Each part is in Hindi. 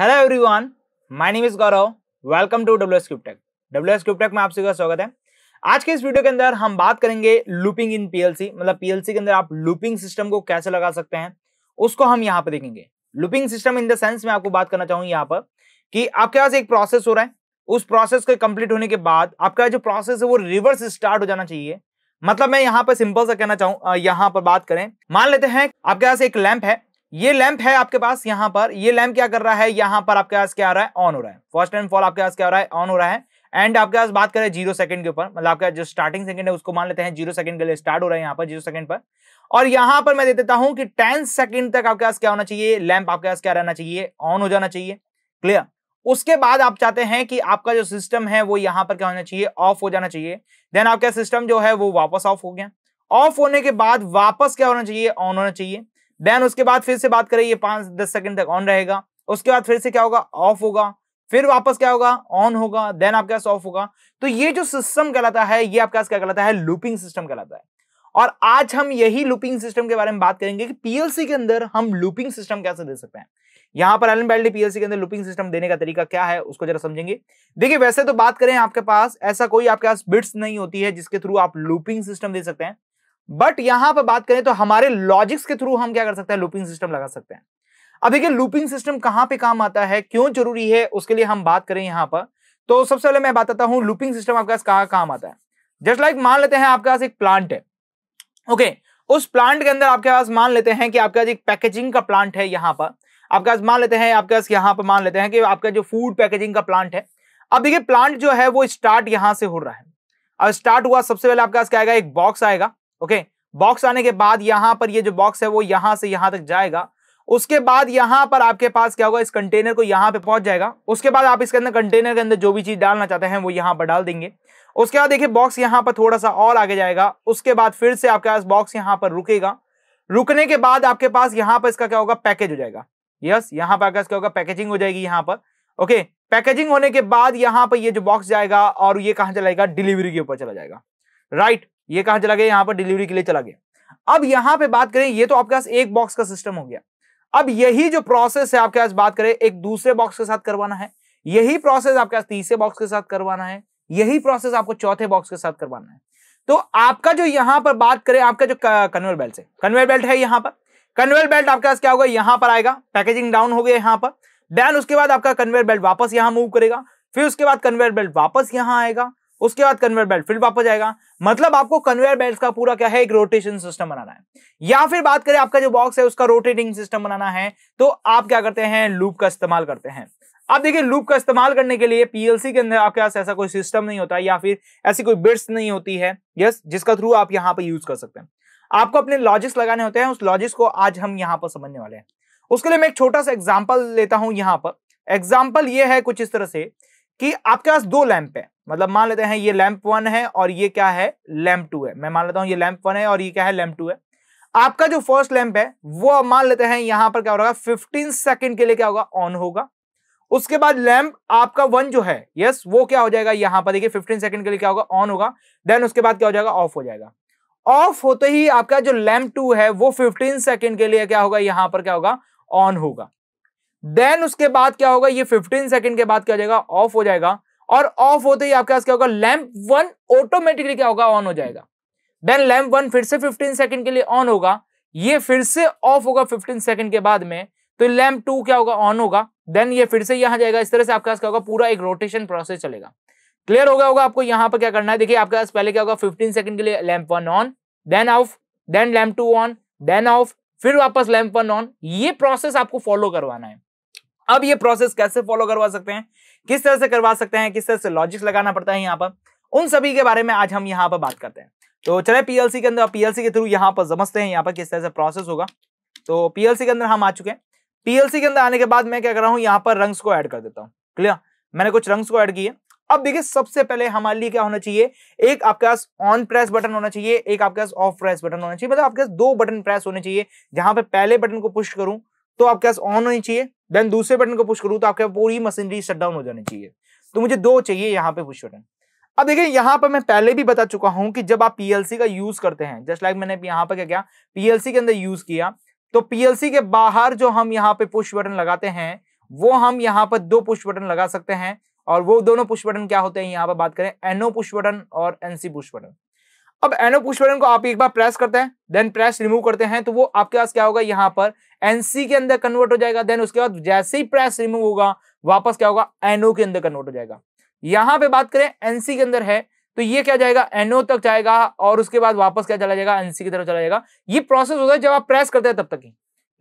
Hello everyone my name is Gaurav welcome to W S cubetech W S cubetech में आप सभी का स्वागत है आज के इस वीडियो के अंदर हम बात करेंगे लूपिंग इन पीएलसी मतलब पीएलसी के अंदर आप लूपिंग सिस्टम को कैसे लगा सकते हैं उसको हम यहाँ पर देखेंगे looping system in the sense में आपको बात करना चाहूंगी यहाँ पर कि आपके पास एक प्रोसेस हो रहा है उस प्रोसेस के कंप्लीट होने के बाद आपका जो प्रोसेस है वो रिवर्स स्टार्ट हो जाना चाहिए मतलब मैं यहाँ पर सिंपल सा कहना चाहूँ यहाँ पर बात करें मान लेते हैं आपके पास एक लैंप है ये लैंप है आपके पास यहां पर ये लैंप क्या कर रहा है यहां पर आपके पास क्या आ रहा है ऑन हो रहा है फर्स्ट एंड फॉल आपके पास क्या हो रहा है ऑन हो रहा है एंड आपके पास बात करें जीरो सेकंड के ऊपर मतलब आपका जो स्टार्टिंग सेकंड है उसको मान लेते हैं जीरो सेकंड के लिए स्टार्ट हो रहा है यहाँ पर जीरो सेकंड पर और यहां पर मैं दे देता हूं कि टेन सेकंड तक आपके पास क्या होना चाहिए लैंप आपके पास क्या रहना चाहिए ऑन हो जाना चाहिए क्लियर उसके बाद आप चाहते हैं कि आपका जो सिस्टम है वो यहां पर क्या होना चाहिए ऑफ हो जाना चाहिए देन आपका सिस्टम जो है वो वापस ऑफ हो गया ऑफ होने के बाद वापस क्या होना चाहिए ऑन होना चाहिए देन उसके बाद फिर से बात करें ये पांच दस सेकंड तक ऑन रहेगा उसके बाद फिर से क्या होगा ऑफ होगा फिर वापस क्या होगा ऑन होगा देन आपके पास ऑफ होगा तो ये जो सिस्टम कहलाता है ये आपके पास क्या कहलाता है लूपिंग सिस्टम कहलाता है और आज हम यही लूपिंग सिस्टम के बारे में बात करेंगे कि पीएलसी के अंदर हम लूपिंग सिस्टम कैसे दे सकते हैं यहां पर एलन बेल्डी पीएलसी के अंदर लूपिंग सिस्टम देने का तरीका क्या है उसको जरा समझेंगे देखिए वैसे तो बात करें आपके पास ऐसा कोई आपके पास बिट्स नहीं होती है जिसके थ्रू आप लूपिंग सिस्टम दे सकते हैं बट यहां पर बात करें तो हमारे लॉजिक्स के थ्रू हम क्या कर सकते हैं लूपिंग सिस्टम लगा सकते हैं अब देखिए लूपिंग सिस्टम कहां पे काम आता है क्यों जरूरी है उसके लिए हम बात करें यहां पर तो सबसे पहले मैं बताता हूं लूपिंग सिस्टम आपके पास कहां काम आता है जस्ट लाइक like, मान लेते हैं आपके पास एक प्लांट है ओके okay, उस प्लांट के अंदर आपके पास मान लेते हैं कि आपके पास एक पैकेजिंग का प्लांट है यहां पर आपके पास मान लेते हैं आपके पास यहां पर मान लेते हैं कि आपका जो फूड पैकेजिंग का प्लांट है अब देखिए प्लांट जो है वो स्टार्ट यहां से हो रहा है अब स्टार्ट हुआ सबसे पहले आपके पास क्या आएगा एक बॉक्स आएगा ओके बॉक्स आने के बाद यहां पर ये जो बॉक्स है वो यहां से यहां तक जाएगा उसके बाद यहां पर आपके पास क्या होगा इस कंटेनर को यहां पे पहुंच जाएगा उसके बाद आप इसके अंदर कंटेनर के अंदर जो भी चीज डालना चाहते हैं वो यहां पर डाल देंगे उसके बाद देखिए बॉक्स यहां पर थोड़ा सा और आगे जाएगा उसके बाद फिर से आपके पास बॉक्स यहां पर रुकेगा रुकने के बाद आपके पास यहां पर इसका क्या होगा पैकेज हो जाएगा यस यहां पर आपके पास क्या होगा पैकेजिंग हो जाएगी यहां पर ओके पैकेजिंग होने के बाद यहां पर ये जो बॉक्स जाएगा और ये कहां चलाएगा डिलीवरी के ऊपर चला जाएगा राइट ये कहाँ चला गया यहाँ पर डिलीवरी के लिए चला गया अब यहाँ पे बात करें ये तो आपके पास एक बॉक्स का सिस्टम हो गया अब यही जो प्रोसेस है आपके पास बात करें एक दूसरे बॉक्स के साथ करवाना है यही प्रोसेस आपके पास तीसरे बॉक्स के साथ करवाना है यही प्रोसेस आपको चौथे बॉक्स के साथ करवाना है तो आपका जो यहां पर बात करें आपका जो कन्वेयर बेल्ट है कन्वेयर बेल्ट है यहां पर कन्वेयर बेल्ट आपके पास क्या होगा यहां पर आएगा पैकेजिंग डाउन हो गया यहां पर देन उसके बाद आपका कन्वेयर बेल्ट वापस यहां मूव करेगा फिर उसके बाद कन्वेयर बेल्ट वापस यहां आएगा उसके बाद कन्वेयर बेल्ट फिर वापस जाएगा मतलब आपको कन्वेयर बेल्ट का पूरा क्या है एक रोटेशन सिस्टम बनाना है या फिर बात करें आपका जो बॉक्स है उसका रोटेटिंग सिस्टम बनाना है तो आप क्या करते हैं लूप का इस्तेमाल करते हैं आप देखिए लूप का इस्तेमाल करने के लिए पीएलसी के अंदर आपके पास ऐसा कोई सिस्टम नहीं होता या फिर ऐसी कोई बिट्स नहीं होती है यस जिसका थ्रू आप यहाँ पर यूज कर सकते हैं आपको अपने लॉजिक्स लगाने होते हैं उस लॉजिक्स को आज हम यहाँ पर समझने वाले हैं उसके लिए मैं एक छोटा सा एग्जाम्पल लेता हूँ यहाँ पर एग्जाम्पल ये है कुछ इस तरह से कि आपके पास दो लैंप है मतलब मान लेते हैं ये लैम्प वन है और ये क्या है लैम्प टू है मैं मान लेता हूं ये लैम्प वन है और ये क्या है लैम्प टू है आपका जो फर्स्ट लैम्प है वो मान लेते हैं यहां पर क्या होगा फिफ्टीन सेकेंड के लिए क्या होगा ऑन होगा उसके बाद लैम्प आपका वन जो है यस वो क्या हो जाएगा यहां पर देखिए फिफ्टीन सेकंड के लिए क्या होगा ऑन होगा देन उसके बाद क्या हो जाएगा ऑफ हो जाएगा ऑफ होते ही आपका जो लैम्प टू है वो फिफ्टीन सेकंड के लिए क्या होगा यहाँ पर क्या होगा ऑन होगा देन उसके बाद क्या होगा ये फिफ्टीन सेकंड के बाद क्या हो जाएगा ऑफ हो जाएगा और ऑफ होते ही आपके पास क्या होगा लैंप वन ऑटोमेटिकली क्या होगा ऑन हो जाएगा देन लैंप वन फिर से 15 सेकंड के लिए ऑन होगा ये फिर से ऑफ होगा 15 सेकंड के बाद में तो लैम्प टू क्या होगा ऑन होगा देन ये फिर से यहां जाएगा इस तरह से आपके पास क्या होगा पूरा एक रोटेशन प्रोसेस चलेगा क्लियर हो गया होगा आपको यहाँ पर क्या करना है देखिए आपके पास पहले क्या होगा फिफ्टीन सेकंड के लिए lamp one on then off then lamp two on then off फिर वापस लैंप वन ऑन ये प्रोसेस आपको फॉलो करवाना है अब ये प्रोसेस कैसे फॉलो करवा सकते हैं किस तरह से करवा सकते हैं किस तरह से लॉजिक्स लगाना पड़ता है यहाँ पर उन सभी के बारे में आज हम यहाँ पर बात करते हैं तो चले पीएलसी के अंदर पीएलसी के थ्रू यहाँ पर समझते हैं यहाँ पर किस तरह से प्रोसेस होगा तो पीएलसी के अंदर हम आ चुके हैं पीएलसी के अंदर आने के बाद मैं क्या कर रहा हूँ यहाँ पर रंग्स को ऐड कर देता हूँ क्लियर मैंने कुछ रंग्स को ऐड किए अब देखिए सबसे पहले हमारे लिए क्या होना चाहिए एक आपके पास ऑन प्रेस बटन होना चाहिए एक आपके पास ऑफ प्रेस बटन होना चाहिए मतलब आपके पास दो बटन प्रेस होने चाहिए जहां पे पहले बटन को पुश करूं तो आपके पास ऑन होनी चाहिए देन दूसरे बटन को पुश करूं तो आपके पूरी मशीनरी शट डाउन हो जानी चाहिए तो मुझे दो चाहिए यहाँ पे पुश बटन अब देखिए यहाँ पर मैं पहले भी बता चुका हूं कि जब आप पीएलसी का यूज करते हैं जस्ट लाइक मैंने यहाँ पर क्या किया पीएलसी के अंदर यूज किया तो पीएलसी के बाहर जो हम यहाँ पे पुश बटन लगाते हैं वो हम यहाँ पर दो पुश बटन लगा सकते हैं और वो दोनों पुश बटन क्या होते हैं यहाँ पर बात करें एनओ पुश बटन और एनसी पुश बटन अब एनो पुश बटन को आप एक बार प्रेस करते हैं देन प्रेस रिमूव करते हैं तो वो आपके पास क्या होगा यहाँ पर एनसी के अंदर कन्वर्ट हो जाएगा देन उसके बाद जैसे ही प्रेस रिमूव होगा वापस क्या होगा एनओ के अंदर कन्वर्ट हो जाएगा यहां पे बात करें एनसी के अंदर है तो ये क्या जाएगा एनओ तक जाएगा और उसके बाद वापस क्या चला जाएगा एनसी की तरफ चला जाएगा ये प्रोसेस होता है जब आप प्रेस करते हैं तब तक ही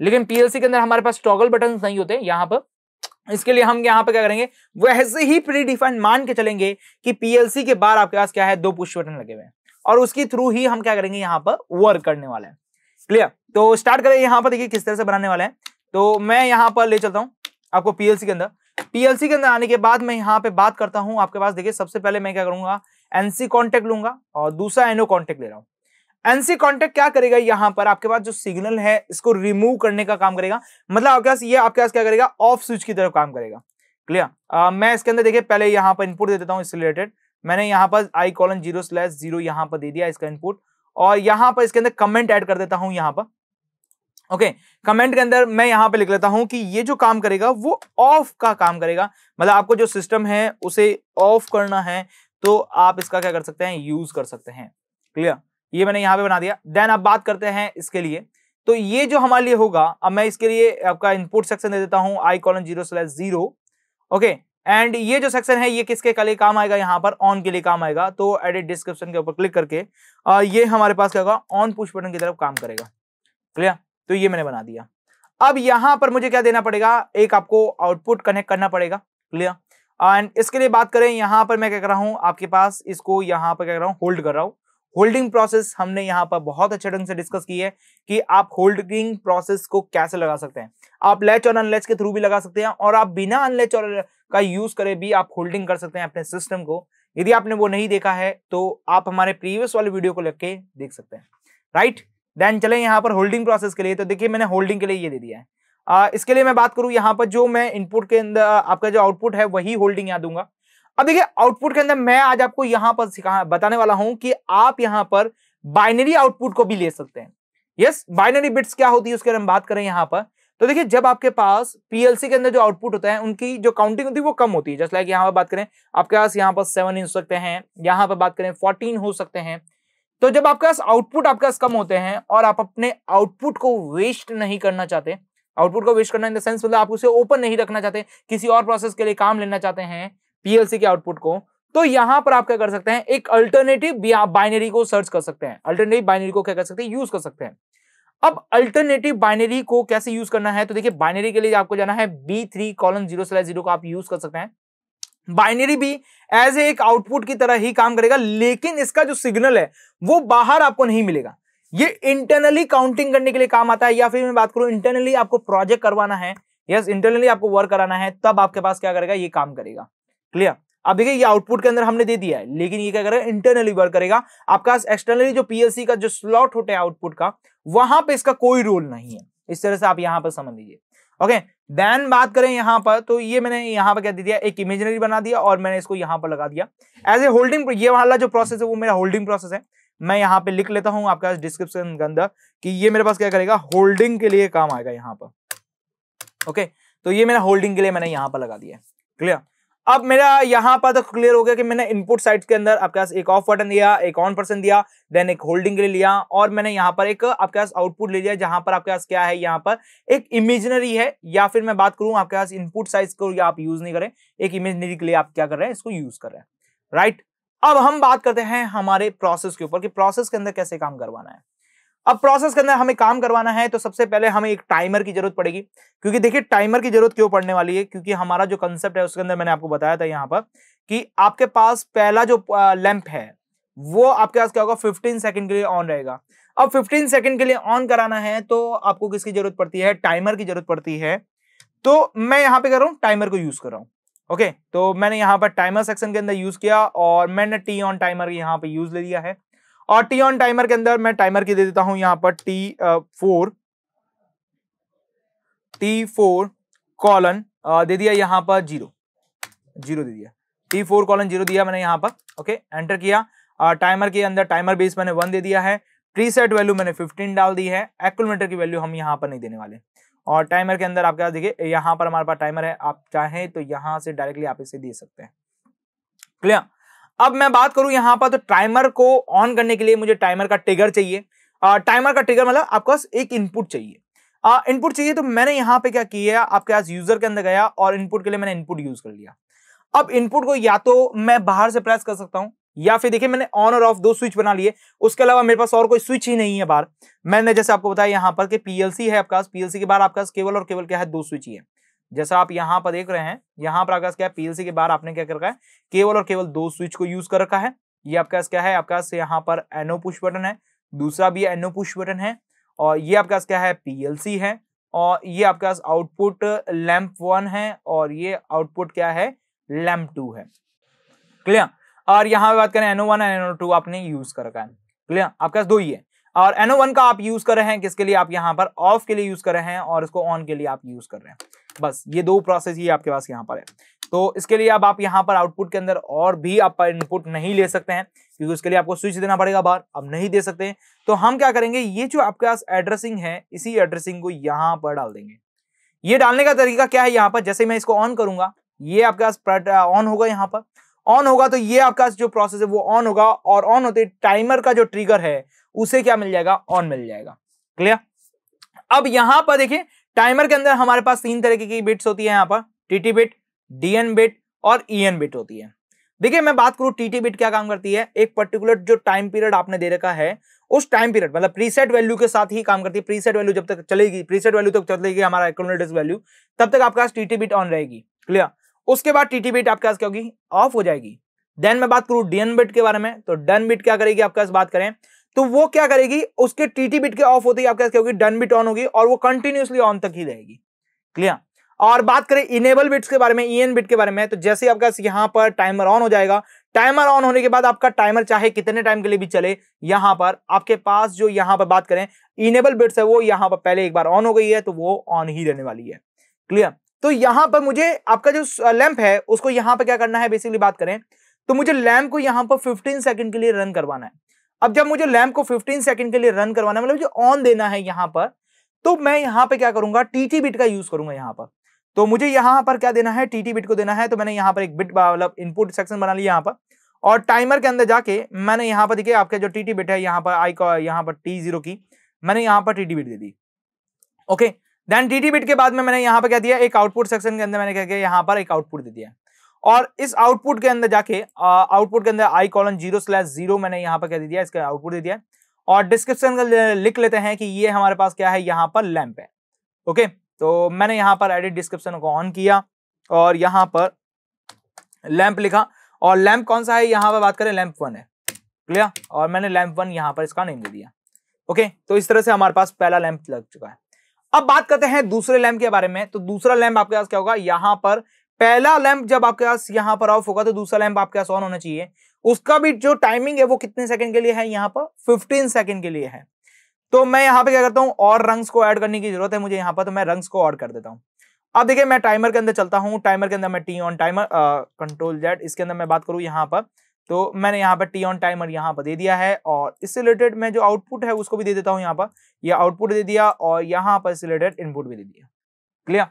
लेकिन पीएलसी के अंदर हमारे पास टॉगल बटन नहीं होते यहाँ पर इसके लिए हम यहाँ पर क्या करेंगे वैसे ही प्रीडिफाइन मान के चलेंगे कि पीएलसी के बाद आपके पास क्या है दो पुष्ट बटन लगे हुए हैं और उसके थ्रू ही हम क्या करेंगे यहाँ पर वर्क करने वाले हैं क्लियर तो स्टार्ट करें यहाँ पर देखिए किस तरह से बनाने वाले हैं तो मैं यहाँ पर ले चलता हूँ आपको पीएलसी के अंदर पीएलसी के अंदर आने के बाद मैं यहाँ पे बात करता हूँ आपके पास देखिए सबसे पहले मैं क्या करूंगा एनसी कॉन्टेक्ट लूंगा और दूसरा एनओ कॉन्टेक्ट ले रहा हूँ एनसी कॉन्टेक्ट क्या करेगा यहाँ पर आपके पास जो सिग्नल है इसको रिमूव करने का काम करेगा मतलब आपके पास ये आपके पास क्या करेगा ऑफ स्विच की तरफ काम करेगा क्लियर मैं इसके अंदर देखिए पहले यहाँ पर इनपुट दे देता हूँ इससे रिलेटेड मैंने यहाँ पर I colon zero slash zero यहाँ पर दे दिया इसका इनपुट और यहाँ पर इसके अंदर कमेंट ऐड कर देता हूँ यहाँ पर ओके okay, कमेंट के अंदर मैं यहाँ पे लिख लेता हूँ कि ये जो काम करेगा वो ऑफ का काम करेगा मतलब आपको जो सिस्टम है उसे ऑफ करना है तो आप इसका क्या कर सकते हैं यूज कर सकते हैं क्लियर ये मैंने यहाँ पे बना दिया देन आप बात करते हैं इसके लिए तो ये जो हमारे लिए होगा अब मैं इसके लिए आपका इनपुट सेक्शन दे देता हूँ I colon zero slash zero okay and ये जो सेक्शन है ये किसके लिए काम आएगा यहाँ पर ऑन के लिए काम आएगा तो एडिट डिस्क्रिप्शन के ऊपर क्लिक करके आ, ये हमारे पास क्या होगा ऑन पुश बटन की तरफ काम करेगा क्लियर तो ये मैंने बना दिया अब यहाँ पर मुझे क्या देना पड़ेगा एक आपको आउटपुट कनेक्ट करना पड़ेगा क्लियर एंड इसके लिए बात करें यहाँ पर मैं क्या कर रहा हूँ आपके पास इसको यहाँ पर क्या कर रहा हूँ होल्ड कर रहा हूँ होल्डिंग प्रोसेस हमने यहाँ पर बहुत अच्छे ढंग से डिस्कस की है कि आप होल्डिंग प्रोसेस को कैसे लगा सकते हैं आप लेच और अनलेच के थ्रू भी लगा सकते हैं और आप बिना अनलेच और का यूज करे भी आप होल्डिंग कर सकते हैं अपने सिस्टम को यदि आपने वो नहीं देखा है तो आप हमारे प्रीवियस वाले वीडियो को लग के देख सकते हैं राइट देन चले यहाँ पर होल्डिंग प्रोसेस के लिए तो देखिए मैंने होल्डिंग के लिए ये दे दिया है आ, इसके लिए मैं बात करूँ यहाँ पर जो मैं इनपुट के अंदर आपका जो आउटपुट है वही होल्डिंग यहाँ दूंगा अब देखिए आउटपुट के अंदर मैं आज आपको यहाँ पर सिखा बताने वाला हूँ कि आप यहाँ पर बाइनरी आउटपुट को भी ले सकते हैं यस बाइनरी बिट्स क्या होती है उसके हम बात करें यहाँ पर तो देखिए जब आपके पास पीएलसी के अंदर जो आउटपुट होता है उनकी जो काउंटिंग होती है वो कम होती है जस्ट लाइक यहाँ पर बात करें आपके पास यहाँ पर सेवन हो सकते हैं यहाँ पर बात करें फोर्टीन हो सकते हैं तो जब आपके पास आउटपुट आपके पास कम होते हैं और आप अपने आउटपुट को वेस्ट नहीं करना चाहते आउटपुट को वेस्ट करना इन द सेंस मतलब आप उसे ओपन नहीं रखना चाहते किसी और प्रोसेस के लिए काम लेना चाहते हैं पीएलसी के आउटपुट को तो यहां पर आप क्या कर सकते हैं एक अल्टरनेटिव बाइनरी को सर्च कर सकते हैं अल्टरनेटिव बाइनरी को क्या कर सकते हैं यूज कर सकते हैं अब अल्टरनेटिव बाइनरी को कैसे यूज करना है तो देखिए बाइनरी के लिए आपको जाना है B three column zero slash zero को आप यूज कर सकते हैं बाइनरी भी एज ए एक आउटपुट की तरह ही काम करेगा लेकिन इसका जो सिग्नल है वो बाहर आपको नहीं मिलेगा ये इंटरनली काउंटिंग करने के लिए काम आता है या फिर मैं बात करूं इंटरनली आपको प्रोजेक्ट करवाना है यस yes, इंटरनली आपको वर्क कराना है तब आपके पास क्या करेगा ये काम करेगा क्लियर अब देखिए ये आउटपुट के अंदर हमने दे दिया है लेकिन ये क्या करेगा इंटरनली वर्क करेगा आपका एक्सटर्नली जो पीएलसी का जो स्लॉट होता है आउटपुट का वहां पे इसका कोई रोल नहीं है इस तरह से आप यहां पर समझ लीजिए ओके देन बात करें यहाँ पर तो ये मैंने यहाँ पर क्या दे दिया एक इमेजनरी बना दिया और मैंने इसको यहाँ पर लगा दिया एज ए होल्डिंग ये वाला जो प्रोसेस है वो मेरा होल्डिंग प्रोसेस है मैं यहाँ पे लिख लेता हूँ आपका डिस्क्रिप्शन के अंदर कि ये मेरे पास क्या करेगा होल्डिंग के लिए काम आएगा यहाँ पर ओके तो ये मेरा होल्डिंग के लिए मैंने यहाँ पर लगा दिया क्लियर अब मेरा यहाँ पर तो क्लियर हो गया कि मैंने इनपुट साइड के अंदर आपके पास एक ऑफ बटन दिया एक ऑन पर्सन दिया देन एक होल्डिंग के लिए लिया और मैंने यहाँ पर एक आपके पास आउटपुट ले लिया जहां पर आपके पास क्या है यहाँ पर एक इमेजनरी है या फिर मैं बात करू आपके पास इनपुट साइज को आप यूज नहीं करें एक इमेजनरी के लिए आप क्या कर रहे हैं इसको यूज कर रहे हैं राइट अब हम बात करते हैं हमारे प्रोसेस के ऊपर कि प्रोसेस के अंदर कैसे काम करवाना है अब प्रोसेस के अंदर हमें काम करवाना है तो सबसे पहले हमें एक टाइमर की जरूरत पड़ेगी क्योंकि देखिए टाइमर की जरूरत क्यों पड़ने वाली है क्योंकि हमारा जो कंसेप्ट है उसके अंदर मैंने आपको बताया था यहाँ पर कि आपके पास पहला जो लैंप है वो आपके पास क्या होगा फिफ्टीन सेकेंड के लिए ऑन रहेगा अब फिफ्टीन सेकेंड के लिए ऑन कराना है तो आपको किसकी जरूरत पड़ती है टाइमर की जरूरत पड़ती है तो मैं यहाँ पे कर रहा हूँ टाइमर को यूज कर रहा हूँ ओके तो मैंने यहाँ पर टाइमर सेक्शन के अंदर यूज किया और मैंने टी ऑन टाइमर यहाँ पे यूज ले लिया है और टी ऑन टाइमर के अंदर मैं टाइमर की दे देता हूं यहां पर T four T four colon दे दिया यहां पर जीरो जीरो दे दिया टी फोर कॉलन जीरो दिया मैंने यहां पर ओके एंटर किया टाइमर के अंदर टाइमर बेस मैंने वन दे दिया है ट्री सेट वैल्यू मैंने फिफ्टीन डाल दी है एक्लोमीटर की वैल्यू हम यहाँ पर नहीं देने वाले और टाइमर के अंदर आप क्या देखिए यहाँ पर हमारे पास टाइमर है आप चाहें तो यहाँ से डायरेक्टली आप इसे दे सकते हैं क्लियर अब मैं बात करूं यहां पर तो टाइमर को ऑन करने के लिए मुझे टाइमर का टिगर चाहिए टाइमर का ट्रिगर मतलब आपके पास एक इनपुट चाहिए इनपुट चाहिए तो मैंने यहाँ पे क्या किया आपके पास यूजर के अंदर गया और इनपुट के लिए मैंने इनपुट यूज कर लिया अब इनपुट को या तो मैं बाहर से प्रेस कर सकता हूँ या फिर देखिए मैंने ऑन और ऑफ दो स्विच बना लिए उसके अलावा मेरे पास और कोई स्विच ही नहीं है बाहर मैंने जैसे आपको बताया यहाँ पर पीएलसी है आपके पास पीएलसी के बाहर आपके पास केवल और केवल क्या है दो स्विच ही है जैसा आप यहां पर देख रहे हैं यहां पर आपका क्या पीएलसी के बाहर आपने क्या कर रखा है केवल और केवल दो स्विच को यूज कर रखा है ये आपका क्या है आपका यहाँ पर एनो पुश बटन है दूसरा भी एनो पुश बटन है और ये आपका क्या है पीएलसी है और ये आपका आउटपुट लैम्प वन है और ये आउटपुट क्या है लैम्प टू है क्लियर और यहाँ पे बात करें एनो वन एनो टू आपने यूज कर रखा है क्लियर आपके दो ही है और एनो वन का आप यूज कर रहे हैं किसके लिए आप यहाँ पर ऑफ के लिए यूज कर रहे हैं और इसको ऑन के लिए आप यूज कर रहे हैं बस ये दो प्रोसेस ही आपके पास यहाँ पर है तो इसके लिए अब आप यहाँ पर आउटपुट के अंदर और भी आप इनपुट नहीं ले सकते हैं क्योंकि उसके लिए आपको स्विच देना पड़ेगा बाहर अब नहीं दे सकते हैं तो हम क्या करेंगे ये जो आपके पास एड्रेसिंग है इसी एड्रेसिंग को यहाँ पर डाल देंगे ये डालने का तरीका क्या है यहाँ पर जैसे मैं इसको ऑन करूंगा ये आपके पास ऑन uh, होगा यहाँ पर ऑन होगा तो ये आपका जो प्रोसेस है वो ऑन होगा और ऑन होते टाइमर का जो ट्रिगर है उसे क्या मिल जाएगा ऑन मिल जाएगा क्लियर अब यहां पर देखिये टाइमर के अंदर हमारे पास तीन तरीके की बिट्स होती है यहाँ पर टीटी बिट डीएन बिट और ईएन e बिट होती है देखिए मैं बात करूँ टीटी बिट क्या काम करती है एक पर्टिकुलर जो टाइम पीरियड आपने दे रखा है उस टाइम पीरियड मतलब प्रीसेट वैल्यू के साथ ही काम करती है प्रीसेट वैल्यू जब तक चलेगी प्रीसेट वैल्यू तक चलेगी हमारा एकोलोडिस वैल्यू तब तक आपके पास टीटी बिट ऑन रहेगी क्लियर उसके बाद टीटी बिट आपके पास क्या होगी ऑफ हो जाएगी देन मैं बात करूँ डीएन बिट के बारे में तो डन बिट क्या करेगी आपके पास बात करें तो वो क्या करेगी उसके टीटी बिट के ऑफ होते ही आप क्या होगी डन बिट ऑन होगी और वो कंटिन्यूसली ऑन तक ही रहेगी क्लियर और बात करें इनेबल बिट्स के बारे में ई बिट के बारे में तो जैसे आपका यहाँ पर टाइमर ऑन हो जाएगा टाइमर ऑन होने के बाद आपका टाइमर चाहे कितने टाइम के लिए भी चले यहाँ पर आपके पास जो यहाँ पर बात करें इनेबल बिट्स है वो यहाँ पर पहले एक बार ऑन हो गई है तो वो ऑन ही रहने वाली है क्लियर तो यहाँ पर मुझे आपका जो लैंप है उसको यहाँ पर क्या करना है बेसिकली बात करें तो मुझे लैम्प को यहाँ पर फिफ्टीन सेकंड के लिए रन करवाना है अब जब मुझे लैम्प को 15 सेकंड के लिए रन करवाना मतलब मुझे ऑन देना है यहां पर तो मैं यहाँ पे क्या करूंगा टीटी बिट का यूज करूंगा यहाँ पर तो मुझे यहां पर क्या देना है टीटी बिट को देना है तो मैंने यहां पर एक बिट मतलब इनपुट सेक्शन बना लिया यहाँ पर और टाइमर के अंदर जाके मैंने यहां पर देखिए आपका जो टीटी बिट है यहाँ पर आई का यहाँ पर टी जीरो की मैंने यहाँ पर टीटी बिट दे दी ओके देन टीटी बिट के बाद में मैंने यहां पर क्या दिया एक आउटपुट सेक्शन के अंदर मैंने क्या किया यहाँ पर एक आउटपुट दे दिया और इस आउटपुट के अंदर जाके आउटपुट के अंदर I colon zero slash zero मैंने यहाँ पर क्या दे दिया इसका आउटपुट दे दिया और डिस्क्रिप्शन का लिख लेते हैं कि ये हमारे पास क्या है यहाँ पर लैंप है ओके तो मैंने यहाँ पर एडिट डिस्क्रिप्शन को ऑन किया और यहाँ पर लैंप लिखा और लैंप कौन सा है यहाँ पर बात करें लैंप वन है क्लियर और मैंने लैंप वन यहाँ पर इसका नेम दे दिया ओके तो इस तरह से हमारे पास पहला लैंप लग चुका है अब बात करते हैं दूसरे लैम्प के बारे में तो दूसरा लैम्प आपके पास क्या होगा यहाँ पर पहला लैंप जब आपके पास यहाँ पर ऑफ होगा तो दूसरा लैंप आपके पास ऑन होना चाहिए उसका भी जो टाइमिंग है वो कितने सेकंड के लिए है यहाँ पर 15 सेकंड के लिए है तो मैं यहाँ पे क्या करता हूँ और रंग्स को ऐड करने की जरूरत है मुझे यहाँ पर तो मैं रंग्स को और कर देता हूँ अब देखिए मैं टाइमर के अंदर चलता हूँ टाइमर के अंदर मैं T on timer control Z इसके अंदर मैं बात करूँ यहाँ पर तो मैंने यहाँ पर टी ऑन टाइमर यहाँ पर दे दिया है और इससे रिलेटेड मैं जो आउटपुट है उसको भी दे देता हूँ यहाँ पर यह आउटपुट दे दिया और यहाँ पर इससे रिलेटेड इनपुट भी दे दिया क्लियर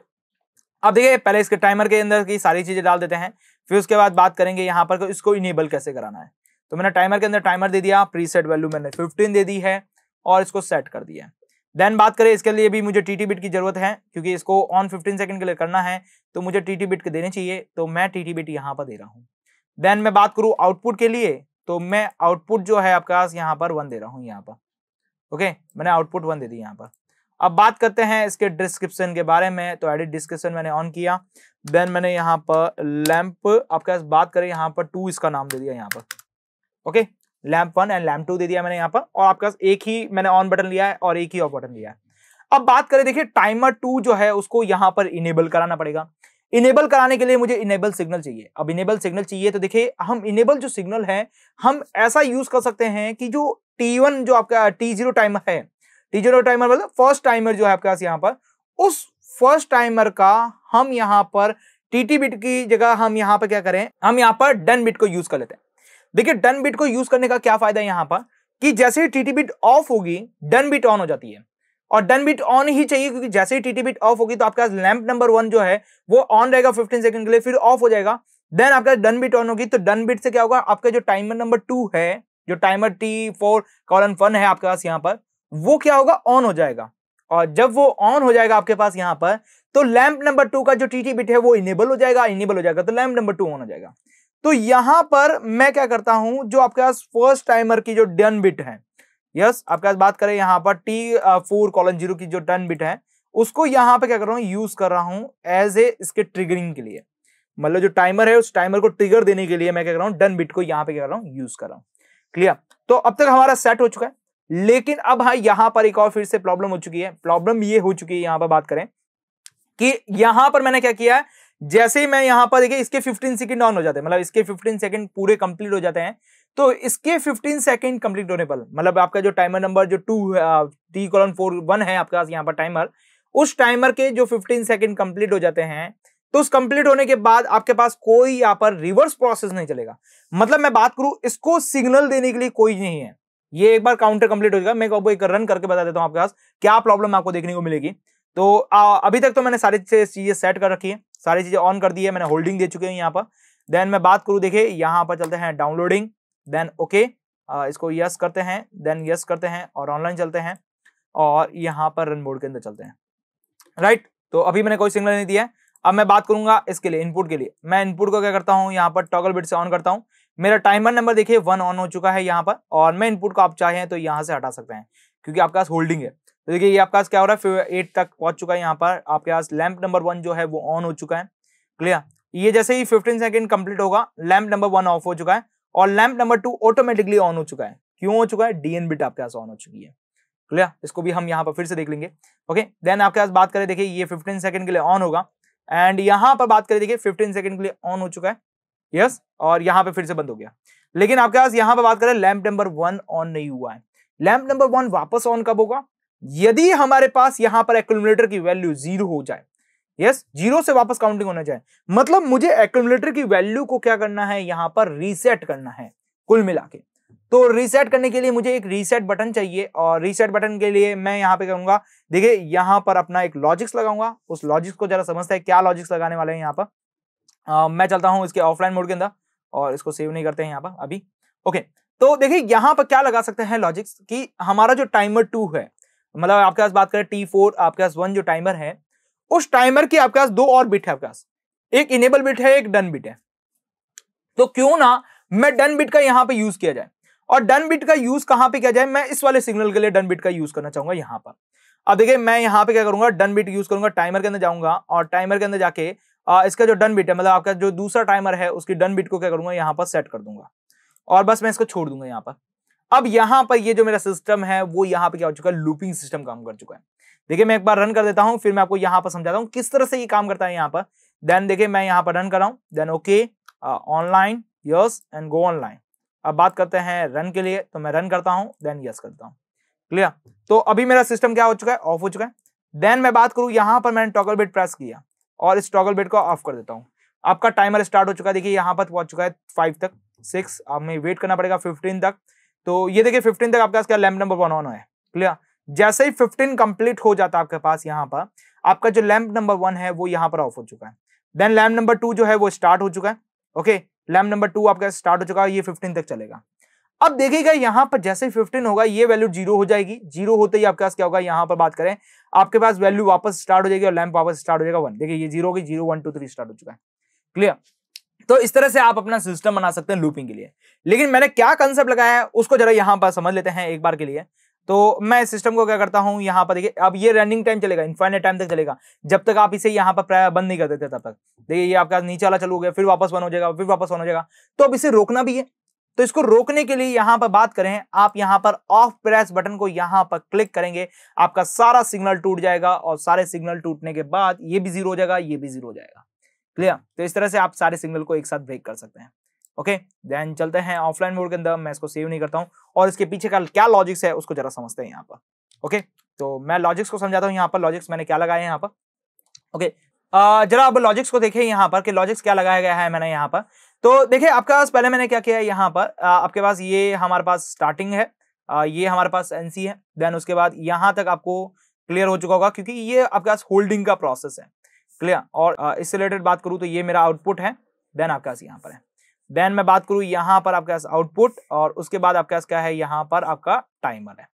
अब देखिए पहले इसके टाइमर के अंदर की सारी चीज़ें डाल देते हैं फिर उसके बाद बात करेंगे यहाँ पर इसको इनेबल कैसे कराना है तो मैंने टाइमर के अंदर टाइमर दे दिया प्री वैल्यू मैंने फिफ्टीन दे दी है और इसको सेट कर दिया देन बात करें इसके लिए भी मुझे टी टी बिट की जरूरत है क्योंकि इसको ऑन फिफ्टीन सेकंड के लिए करना है तो मुझे टीटी बिट के देने चाहिए तो मैं टी टी बिट यहाँ पर दे रहा हूँ देन मैं बात करूँ आउटपुट के लिए तो मैं आउटपुट जो है आपके पास यहाँ पर वन दे रहा हूँ यहाँ पर ओके मैंने आउटपुट वन दे दी यहाँ पर अब बात करते हैं इसके डिस्क्रिप्शन के बारे में तो एडिट डिस्क्रिप्शन मैंने ऑन किया देन मैंने यहाँ पर लैम्प आपके बात करें यहाँ पर टू इसका नाम दे दिया यहाँ पर okay lamp one and lamp two दे दिया मैंने यहाँ पर और आपके पास एक ही मैंने ऑन बटन लिया है और एक ही ऑफ बटन लिया है अब बात करें देखिए टाइमर टू जो है उसको यहाँ पर इनेबल कराना पड़ेगा इनेबल कराने के लिए मुझे इनेबल सिग्नल चाहिए अब इनेबल सिग्नल चाहिए तो देखिए हम इनेबल जो सिग्नल है हम ऐसा यूज कर सकते हैं कि जो T1 जो आपका T0 टाइमर है टीजर टाइमर मतलब फर्स्ट टाइमर जो है आपके पास यहाँ पर उस फर्स्ट टाइमर का हम यहाँ पर टीटी बिट की जगह हम यहाँ पर क्या करें हम यहाँ पर डन बिट को यूज कर लेते हैं देखिए डन बिट को यूज करने का क्या फायदा है यहाँ पर कि जैसे ही टीटी बिट ऑफ होगी डन बिट ऑन हो जाती है और डन बिट ऑन ही चाहिए क्योंकि जैसे ही टीटी बिट ऑफ होगी तो आपके पास लैंप नंबर वन जो है वो ऑन रहेगा फिफ्टीन सेकंड के लिए फिर ऑफ हो जाएगा देन पास डन बिट ऑन होगी तो डन बिट से क्या होगा आपका जो टाइमर नंबर टू है जो timer T four colon one है आपके पास यहाँ पर वो क्या होगा ऑन हो जाएगा और जब वो ऑन हो जाएगा आपके पास यहां पर तो लैंप नंबर टू का जो टी बिट है वो इनेबल हो जाएगा इनेबल हो जाएगा तो लैंप नंबर टू ऑन हो जाएगा तो यहां पर मैं क्या करता हूं जो आपके पास फर्स्ट टाइमर की जो डन बिट है यस आपके पास बात करें यहां पर टी फोर कॉलन जीरो की जो डन बिट है उसको यहां पर क्या कर रहा हूं यूज कर रहा हूं एज ए इसके ट्रिगरिंग के लिए मतलब जो टाइमर है उस टाइमर को ट्रिगर देने के लिए मैं क्या कर रहा हूं डन बिट को यहां पर क्या कर रहा हूं यूज कर रहा हूं क्लियर तो अब तक हमारा सेट हो चुका है लेकिन अब हाँ यहां पर एक और फिर से प्रॉब्लम हो चुकी है प्रॉब्लम ये हो चुकी है यहां पर बात करें कि यहां पर मैंने क्या किया है जैसे ही मैं यहां पर देखिए इसके 15 सेकंड ऑन हो जाते हैं मतलब इसके 15 सेकंड पूरे कंप्लीट हो जाते हैं तो इसके 15 सेकंड कंप्लीट होने पर मतलब आपका जो टाइमर नंबर जो two T colon four one है आपके पास यहाँ पर टाइमर उस टाइमर के जो 15 सेकंड कंप्लीट हो जाते हैं तो उस कंप्लीट होने के बाद आपके पास कोई यहाँ पर रिवर्स प्रोसेस नहीं चलेगा मतलब मैं बात करूं इसको सिग्नल देने के लिए कोई नहीं है ये एक बार काउंटर कंप्लीट हो जाएगा मैं आपको एक रन करके बता देता हूँ आपके पास क्या प्रॉब्लम आपको देखने को मिलेगी तो आ, अभी तक तो मैंने सारी चीज़ें सेट कर रखी है सारी चीज़ें ऑन कर दी है मैंने होल्डिंग दे चुके हैं यहाँ पर देन मैं बात करूँ देखिए यहाँ पर चलते हैं डाउनलोडिंग देन ओके इसको यस करते हैं देन यस करते हैं और ऑनलाइन चलते हैं और यहाँ पर रन बोर्ड के अंदर चलते हैं राइट right? तो अभी मैंने कोई सिग्नल नहीं दिया है अब मैं बात करूंगा इसके लिए इनपुट के लिए मैं इनपुट को क्या करता हूँ यहाँ पर टॉगल बिट से ऑन करता हूँ मेरा टाइमर नंबर देखिए वन ऑन हो चुका है यहाँ पर और मैं इनपुट को आप चाहें तो यहाँ से हटा सकते हैं क्योंकि आपके पास होल्डिंग है तो देखिए ये आपका क्या हो रहा है एट तक पहुंच चुका है यहाँ पर आपके पास लैंप नंबर वन जो है वो ऑन हो चुका है क्लियर ये जैसे ही फिफ्टीन सेकेंड कंप्लीट होगा लैंप नंबर वन ऑफ हो चुका है और lamp number two automatically on हो चुका है क्यों हो चुका है डीएन बिट आपके पास ऑन हो चुकी है क्लियर इसको भी हम यहाँ पर फिर से देख लेंगे ओके देन आपके पास बात करें देखिए ये 15 सेकंड के लिए ऑन होगा एंड यहाँ पर बात करें देखिए 15 सेकंड के लिए ऑन हो चुका है यस और यहाँ पे फिर से बंद हो गया लेकिन आपके पास यहाँ पे बात करें लैंप नंबर वन ऑन नहीं हुआ है लैंप नंबर वन वापस ऑन कब होगा यदि हमारे पास यहाँ पर एक्यूमुलेटर की वैल्यू जीरो हो जाए यस yes, जीरो से वापस काउंटिंग होना चाहिए मतलब मुझे एक्यूमुलेटर की वैल्यू को क्या करना है यहाँ पर रीसेट करना है कुल मिला के तो रीसेट करने के लिए मुझे एक रीसेट बटन चाहिए और रीसेट बटन के लिए मैं यहाँ पे करूंगा देखिए यहाँ पर अपना एक लॉजिक्स लगाऊंगा उस लॉजिक्स को जरा समझता है क्या लॉजिक्स लगाने वाले हैं यहाँ पर आ, मैं चलता हूँ इसके ऑफलाइन मोड के अंदर और इसको सेव नहीं करते हैं यहाँ पर अभी ओके तो देखिए यहाँ पर क्या लगा सकते हैं लॉजिक्स कि हमारा जो टाइमर टू है मतलब आपके पास बात करें टी फोर आपके पास वन जो टाइमर है उस टाइमर के आपके पास दो और बिट है आपके पास एक इनेबल बिट है एक डन बिट है तो क्यों ना मैं डन बिट का यहाँ पे यूज किया जाए और डन बिट का यूज कहाँ पे किया जाए मैं इस वाले सिग्नल के लिए डन बिट का यूज करना चाहूंगा यहाँ पर अब देखिए मैं यहाँ पे क्या करूंगा डन बिट यूज करूंगा टाइमर के अंदर जाऊंगा और टाइमर के अंदर जाके आ, इसका जो डन बिट है मतलब आपका जो दूसरा टाइमर है उसकी डन बिट को क्या करूंगा यहाँ पर सेट कर दूंगा और बस मैं इसको छोड़ दूंगा यहाँ पर अब यहाँ पर ये जो मेरा सिस्टम है वो यहाँ पर क्या हो चुका है लूपिंग सिस्टम काम कर चुका है देखिए मैं एक बार रन कर देता हूँ फिर मैं आपको यहाँ पर समझाता हूँ किस तरह से ये काम करता है यहाँ पर देन देखिए मैं यहाँ पर रन कर रहा हूँ then okay online yes and go online अब बात करते हैं रन के लिए तो मैं रन करता हूँ देन यस करता हूँ क्लियर तो अभी मेरा सिस्टम क्या हो चुका है ऑफ हो चुका है देन मैं बात करूँ यहाँ पर मैंने टॉकल बिट प्रेस किया और इस टॉगल बेट को ऑफ कर देता हूँ आपका टाइमर स्टार्ट हो चुका है देखिए यहाँ पर पहुंच चुका है फाइव तक सिक्स हमें वेट करना पड़ेगा फिफ्टीन तक तो ये देखिए फिफ्टीन तक आपके पास क्या लैम्प नंबर वन ऑन है क्लियर जैसे ही फिफ्टीन कंप्लीट हो जाता है आपके पास यहाँ पर आपका जो लैम्प नंबर वन है वो यहाँ पर ऑफ हो चुका है देन लैम्प नंबर टू जो है वो स्टार्ट हो चुका है ओके लैम्प नंबर टू आपका स्टार्ट हो चुका है ये फिफ्टीन तक चलेगा अब देखिएगा यहां पर जैसे फिफ्टीन होगा ये वैल्यू जीरो हो जाएगी जीरो होते ही आपके पास क्या होगा यहां पर बात करें आपके पास वैल्यू वापस स्टार्ट हो जाएगी और लैम्प वापस स्टार्ट हो जाएगा वन देखिए ये जीरो होगी zero one two three start हो चुका है क्लियर तो इस तरह से आप अपना सिस्टम बना सकते हैं लूपिंग के लिए लेकिन मैंने क्या कंसेप्ट लगाया है उसको जरा यहाँ पर समझ लेते हैं एक बार के लिए तो मैं सिस्टम को क्या करता हूं यहां पर देखिए अब ये रनिंग टाइम चलेगा इन्फाइनेट टाइम तक चलेगा जब तक आप इसे यहाँ पर बंद नहीं कर देते तब तक देखिए ये आपका नीचे वाला चलू गया फिर वापस बन हो जाएगा फिर वापस बन हो जाएगा तो अब इसे रोकना भी है तो इसको रोकने के लिए यहां पर बात करें आप यहां पर ऑफ प्रेस बटन को यहां पर क्लिक करेंगे आपका सारा सिग्नल टूट जाएगा और सारे सिग्नल टूटने के बाद ये भी जीरो हो जाएगा ये भी जीरो हो जाएगा क्लियर तो इस तरह से आप सारे सिग्नल को एक साथ ब्रेक कर सकते हैं ओके देन चलते हैं ऑफलाइन मोड के अंदर मैं इसको सेव नहीं करता हूं और इसके पीछे का क्या लॉजिक्स है उसको जरा समझते हैं यहाँ पर ओके तो मैं लॉजिक्स को समझाता हूँ यहाँ पर लॉजिक्स मैंने क्या लगाया है यहाँ पर ओके जरा अब लॉजिक्स को देखें यहाँ पर कि लॉजिक्स क्या लगाया गया है मैंने यहाँ पर तो देखिए आपके पास पहले मैंने क्या किया है यहाँ पर आपके पास ये हमारे पास स्टार्टिंग है ये हमारे पास एन है देन उसके बाद यहाँ तक आपको क्लियर हो चुका होगा क्योंकि ये आपके पास होल्डिंग का प्रोसेस है क्लियर और इससे रिलेटेड बात करूँ तो ये मेरा आउटपुट है देन आपके पास यहाँ पर है देन मैं बात करूँ यहाँ पर आपके पास आउटपुट और उसके बाद आपके पास क्या है यहाँ पर आपका टाइमर है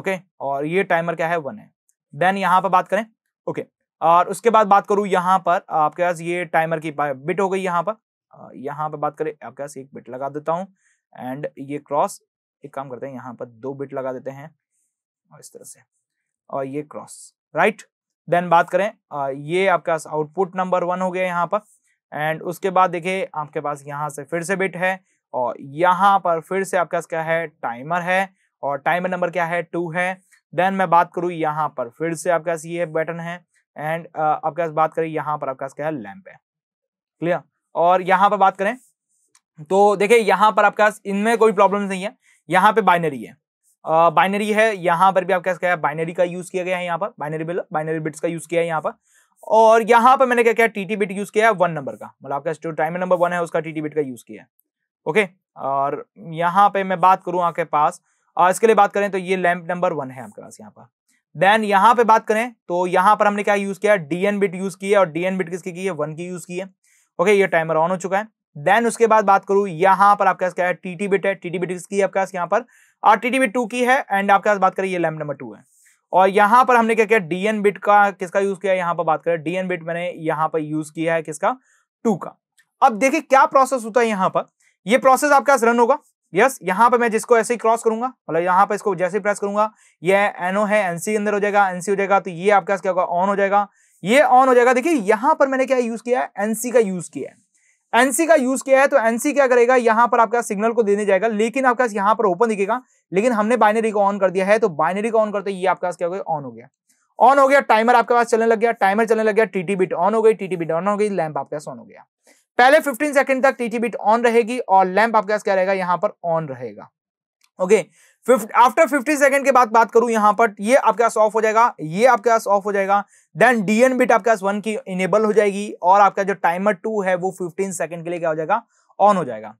ओके और ये टाइमर क्या है वन है देन यहाँ पर बात करें ओके और उसके बाद बात करूँ यहाँ पर आपके पास ये टाइमर की बिट हो गई यहाँ पर यहाँ पर बात करें आपके पास एक बिट लगा देता हूँ एंड ये क्रॉस एक काम करते हैं यहाँ पर दो बिट लगा देते हैं और इस तरह से और ये क्रॉस राइट देन बात करें ये आपके पास आउटपुट नंबर वन हो गया यहाँ पर एंड उसके बाद देखिए आपके पास यहाँ से फिर से बिट है और यहाँ पर फिर से आपके पास क्या है टाइमर है और टाइमर नंबर क्या है टू है देन मैं बात करूँ यहाँ पर फिर से आपके पास ये बटन है एंड आपके पास बात करें यहाँ पर आपके पास क्या है लैंप है क्लियर और यहां पर बात करें तो देखिए यहां पर आपके पास इनमें कोई प्रॉब्लम नहीं है यहां पे बाइनरी है बाइनरी है यहां पर भी आपके पास क्या है बाइनरी का यूज़ किया गया है यहाँ पर बाइनरी बिल बाइनरी बिट्स का यूज़ किया है यहाँ पर और यहाँ पर मैंने क्या क्या टी टी बिट यूज़ किया है वन नंबर का मतलब आपका जो टाइम नंबर वन है उसका टी टी बिट का यूज़ किया है ओके और यहाँ पे मैं बात करूँ आपके पास और इसके लिए बात करें तो ये लैम्प नंबर वन है आपके पास यहाँ पर देन यहाँ पे बात करें तो यहाँ पर हमने क्या यूज़ किया डीएन बिट यूज़ किया है और डीएन बिट किसकी की है वन की यूज़ की है ओके ये टाइमर ऑन हो चुका है देन उसके बाद बात करूं यहां पर आपके पास क्या है टीटी बिट है टीटी बिट की आपके पास यहाँ पर और टीटी बिट टू की है एंड आपके पास बात करें ये लैम्प नंबर टू है और यहां पर हमने क्या किया डीएन बिट का किसका यूज किया यहाँ पर बात करें डीएन बिट मैंने यहाँ पर यूज किया है किसका टू का अब देखिए क्या प्रोसेस होता है यहाँ पर ये प्रोसेस आपके पास रन होगा यस yes, यहाँ पर मैं जिसको ऐसे ही क्रॉस करूंगा मतलब यहाँ पर इसको जैसे ही प्रेस करूंगा ये एनओ है एनसी के अंदर हो जाएगा एनसी हो जाएगा तो ये आपके पास क्या होगा ऑन हो जाएगा ये ऑन हो जाएगा देखिए यहां पर मैंने क्या यूज किया है एनसी का यूज किया है एनसी का यूज किया है तो एनसी क्या करेगा यहां पर आपका सिग्नल को देने जाएगा लेकिन आपका यहां पर ओपन दिखेगा लेकिन हमने बाइनरी को ऑन कर दिया है तो बाइनरी को ऑन करते ये आपका क्या हो गया ऑन हो गया ऑन हो गया टाइमर आपके पास चलने लग गया टाइमर चलने लग गया टीटी बिट ऑन हो गई टीटी बिट ऑन हो गई लैंप आपके पास ऑन हो गया पहले 15 सेकंड तक टीटी बिट ऑन रहेगी और लैंप आपके पास क्या रहेगा यहाँ पर ऑन रहेगा ओके आफ्टर 50 सेकंड के बाद बात करूं यहां पर ये आपके पास ऑफ हो जाएगा ये आपके पास ऑफ हो जाएगा देन डीएन बिट आपके पास वन की इनेबल हो जाएगी और आपका जो टाइमर टू है वो फिफ्टीन सेकेंड के लिए क्या हो जाएगा ऑन हो जाएगा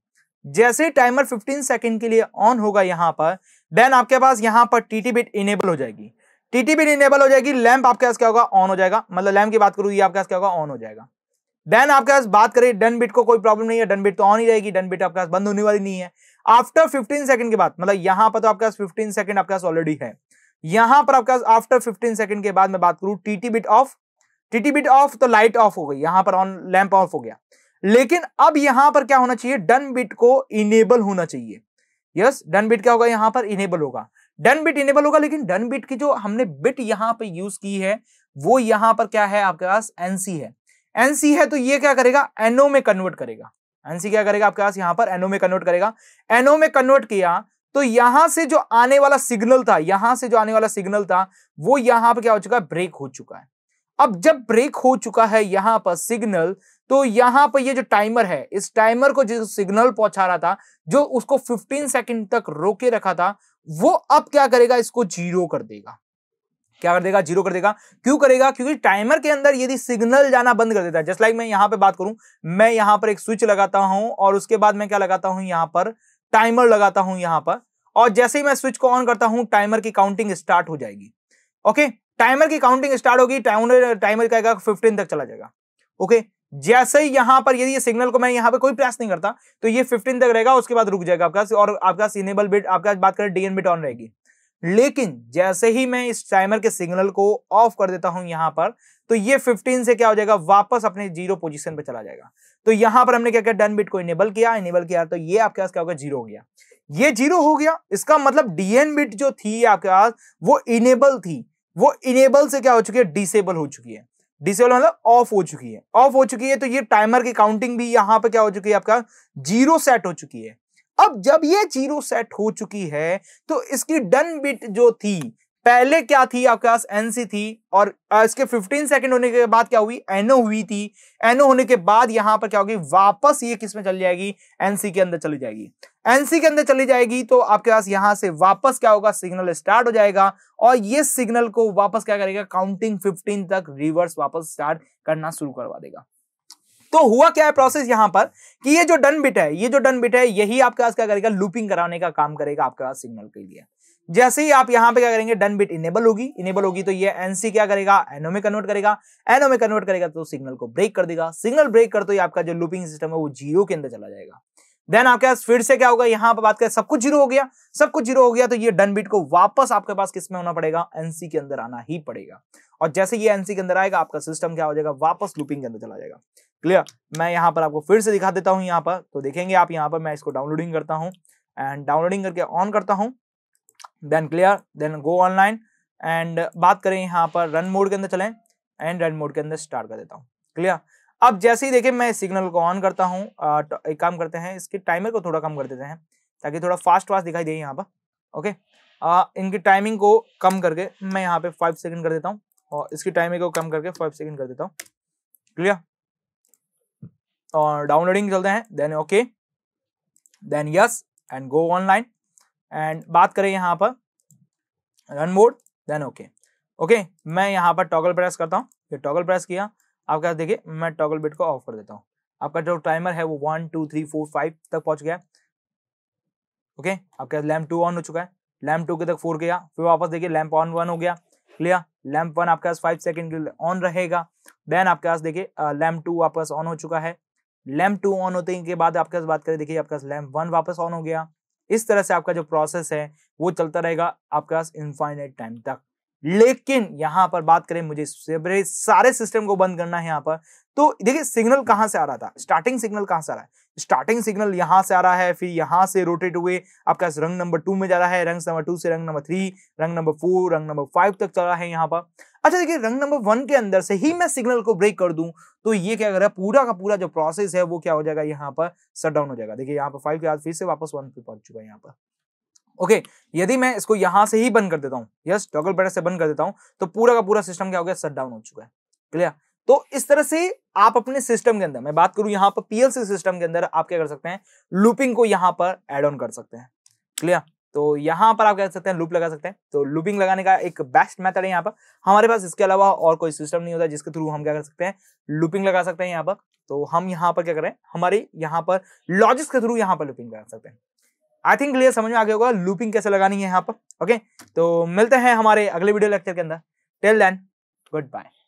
जैसे ही टाइमर 15 सेकंड के लिए ऑन होगा यहां पर देन आपके पास यहां पर टीटी बिट इनेबल हो जाएगी टीटी बिट इनेबल हो जाएगी लैम्प आपके पास क्या होगा ऑन हो जाएगा मतलब लैंप की बात करूँ आपके पास क्या होगा ऑन हो जाएगा देन आपके पास बात करें डन बिट को कोई प्रॉब्लम नहीं है डन बिट तो ऑन ही रहेगी डन बिट आपके पास बंद होने वाली नहीं है आफ्टर 15 सेकंड के बाद मतलब यहां पर तो आपके पास 15 सेकंड आपके पास ऑलरेडी है यहां पर आपका आफ्टर 15 सेकंड के बाद मैं बात करूं TT bit off TT bit off तो लाइट ऑफ हो गई यहां पर ऑन लैंप ऑफ हो गया लेकिन अब यहां पर क्या होना चाहिए डन बिट को इनेबल होना चाहिए यस डन बिट क्या होगा यहां पर इनेबल होगा डन बिट इनेबल होगा लेकिन डन बिट की जो हमने बिट यहां पर यूज की है वो यहां पर क्या है आपके पास एनसी है एनसी है तो ये क्या करेगा एनओ में कन्वर्ट करेगा एनसी क्या करेगा आपके पास यहां पर एनओ में कन्वर्ट करेगा एनओ में कन्वर्ट किया तो यहां से जो आने वाला सिग्नल था यहां से जो आने वाला सिग्नल था वो यहां पर क्या हो चुका है ब्रेक हो चुका है अब जब ब्रेक हो चुका है यहां पर सिग्नल तो यहां पर ये जो टाइमर है इस टाइमर को जो सिग्नल पहुंचा रहा था जो उसको 15 सेकंड तक रोके रखा था वो अब क्या करेगा इसको जीरो कर देगा क्या कर देगा जीरो कर देगा क्यों करेगा क्योंकि टाइमर के अंदर यदि सिग्नल जाना बंद कर देता है जस्ट लाइक मैं यहां पे बात करूं मैं यहां पर एक स्विच लगाता हूं और उसके बाद मैं क्या लगाता हूं यहां पर टाइमर लगाता हूं यहां पर और जैसे ही मैं स्विच को ऑन करता हूं टाइमर की काउंटिंग स्टार्ट हो जाएगी ओके टाइमर की काउंटिंग स्टार्ट होगी टाइमर कहेगा फिफ्टीन तक चला जाएगा ओके जैसे ही यहां पर यदि ये सिग्नल को मैं यहां पे कोई प्रेस नहीं करता तो ये 15 तक रहेगा उसके बाद रुक जाएगा आपका और आपका सीनेबल बिट आपका बात करें डीएन बिट ऑन रहेगी लेकिन जैसे ही मैं इस टाइमर के सिग्नल को ऑफ कर देता हूं यहां पर तो ये 15 से क्या हो जाएगा वापस अपने जीरो पोजीशन पे चला जाएगा तो यहां पर हमने क्या किया डन बिट को इनेबल किया इनेबल किया तो ये आपके पास क्या होगा जीरो हो गया ये जीरो हो गया इसका मतलब डीएन बिट जो थी आपके पास वो इनेबल थी वो इनेबल से क्या हो चुकी है डिसेबल हो चुकी है डिसेबल मतलब ऑफ हो चुकी है ऑफ हो चुकी है तो ये टाइमर की काउंटिंग भी यहां पर क्या हो चुकी है आपका जीरो सेट हो चुकी है अब जब ये जीरो सेट हो चुकी है तो इसकी डन बिट जो थी पहले क्या थी आपके पास एनसी थी और इसके 15 सेकंड होने के बाद क्या हुई एनओ हुई थी एनओ होने के बाद यहां पर क्या होगी वापस ये किस में चली जाएगी एनसी के अंदर चली जाएगी एनसी के अंदर चली जाएगी तो आपके पास यहां से वापस क्या होगा सिग्नल स्टार्ट हो जाएगा और ये सिग्नल को वापस क्या करेगा काउंटिंग फिफ्टीन तक रिवर्स वापस स्टार्ट करना शुरू करवा देगा तो हुआ क्या है प्रोसेस यहां पर कि ये जो डन बिट है ये जो डन बिट है यही आपके पास क्या करेगा लूपिंग कराने का काम करेगा आपके पास सिग्नल के लिए जैसे ही आप यहां पे क्या करेंगे डन बिट इनेबल होगी इनेबल होगी तो ये एनसी क्या करेगा एनओ में कन्वर्ट करेगा एनओ में कन्वर्ट करेगा तो सिग्नल को ब्रेक कर देगा सिग्नल ब्रेक कर तो ये आपका जो लूपिंग सिस्टम है वो जीरो के अंदर चला जाएगा देन आपके पास फिर से क्या होगा यहाँ पर बात करें सब कुछ जीरो हो गया सब कुछ जीरो हो गया तो ये डन बिट को वापस आपके पास किस में होना पड़ेगा एनसी के अंदर आना ही पड़ेगा और जैसे ये एनसी के अंदर आएगा आपका सिस्टम क्या हो जाएगा वापस लूपिंग के अंदर चला जाएगा क्लियर मैं यहाँ पर आपको फिर से दिखा देता हूँ यहाँ पर तो देखेंगे आप यहाँ पर मैं इसको डाउनलोडिंग करता हूँ एंड डाउनलोडिंग करके ऑन करता हूँ then clear then go online and बात करें यहाँ पर रन मोड के अंदर चलें एंड रन मोड के अंदर स्टार्ट कर देता हूँ क्लियर अब जैसे ही देखिए मैं सिग्नल को ऑन करता हूँ तो एक काम करते हैं इसके टाइमर को थोड़ा कम कर देते हैं ताकि थोड़ा फास्ट वास्ट दिखाई दे यहाँ पर ओके आ, इनकी टाइमिंग को कम करके मैं यहाँ पे फाइव सेकंड कर देता हूँ और इसकी टाइमिंग को कम करके फाइव सेकंड कर देता हूँ क्लियर और डाउनलोडिंग चलते हैं then okay then yes and go online and बात करें यहाँ पर run mode then okay okay मैं यहाँ पर टॉगल प्रेस करता हूँ ये टॉगल प्रेस किया आपके पास देखिए मैं टॉगल बिट को ऑफ कर देता हूँ आपका जो टाइमर है वो one two three four five तक पहुंच गया ओके आपके पास लैम्प टू ऑन हो चुका है लैम्प टू के तक फोर गया फिर वापस देखिए लैम्प ऑन वन हो गया क्लियर लैम्प वन आपके पास फाइव सेकेंड के लिए ऑन रहेगा देन आपके पास देखिए लैम्प टू वापस ऑन हो चुका है लैम्प टू ऑन होते के बाद आपके पास बात करें देखिए आपके पास लैम्प वन वापस ऑन हो गया इस तरह से आपका जो प्रोसेस है वो चलता रहेगा आपके पास इनफाइनाइट टाइम तक लेकिन यहां पर बात करें मुझे सारे सिस्टम को बंद करना है यहाँ पर तो देखिए सिग्नल कहां से आ रहा था स्टार्टिंग सिग्नल कहां से आ रहा है स्टार्टिंग सिग्नल यहां से आ रहा है फिर यहां से रोटेट हुए आपका रंग नंबर टू में जा रहा है रंग नंबर टू से rung number three rung number four rung number five तक चल रहा है यहाँ पर अच्छा देखिए रंग नंबर वन के अंदर से ही मैं सिग्नल को ब्रेक कर दूं तो ये क्या कर रहा है पूरा का पूरा जो प्रोसेस है वो क्या हो जाएगा यहाँ पर शट डाउन हो जाएगा देखिए यहाँ पर फाइव के बाद फिर से वापस वन पे पहुंच चुका है यहाँ पर ओके यदि मैं इसको यहां से ही बंद कर देता हूँ यस टॉगल बटन से बंद कर देता हूँ तो पूरा का पूरा सिस्टम क्या हो गया शट डाउन हो चुका है क्लियर तो इस तरह से आप अपने सिस्टम के अंदर मैं बात करूं यहां पर पीएलसी सिस्टम के अंदर आप क्या कर सकते हैं लूपिंग को यहां पर एड ऑन कर सकते हैं क्लियर तो यहाँ पर आप कह सकते हैं लूप लगा सकते हैं तो लूपिंग लगाने का एक बेस्ट मेथड है यहाँ पर हमारे पास इसके अलावा और कोई सिस्टम नहीं होता जिसके थ्रू हम क्या कर सकते हैं लूपिंग लगा सकते हैं यहाँ पर तो हम यहाँ पर क्या करें हमारे यहाँ पर लॉजिक्स के थ्रू यहाँ पर लूपिंग लगा सकते हैं आई थिंक क्लियर समझ में आ गया होगा लूपिंग कैसे लगानी है यहाँ पर ओके तो मिलते हैं हमारे अगले वीडियो लेक्चर के अंदर टेल देन गुड बाय